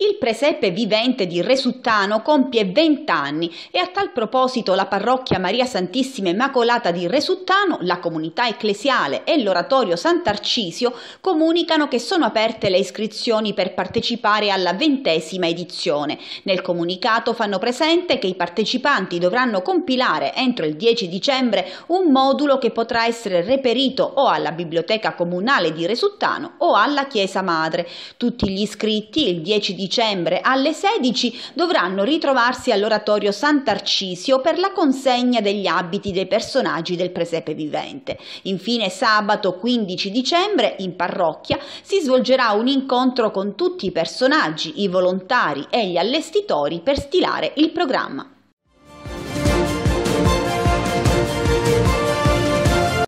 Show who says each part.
Speaker 1: Il presepe vivente di Resuttano compie 20 anni e a tal proposito la parrocchia Maria Santissima Immacolata di Resuttano, la comunità ecclesiale e l'oratorio Sant'Arcisio comunicano che sono aperte le iscrizioni per partecipare alla ventesima edizione. Nel comunicato fanno presente che i partecipanti dovranno compilare entro il 10 dicembre un modulo che potrà essere reperito o alla biblioteca comunale di Resuttano o alla chiesa madre. Tutti gli iscritti il 10 dicembre dicembre alle 16 dovranno ritrovarsi all'oratorio Sant'Arcisio per la consegna degli abiti dei personaggi del presepe vivente. Infine sabato 15 dicembre in parrocchia si svolgerà un incontro con tutti i personaggi, i volontari e gli allestitori per stilare il programma.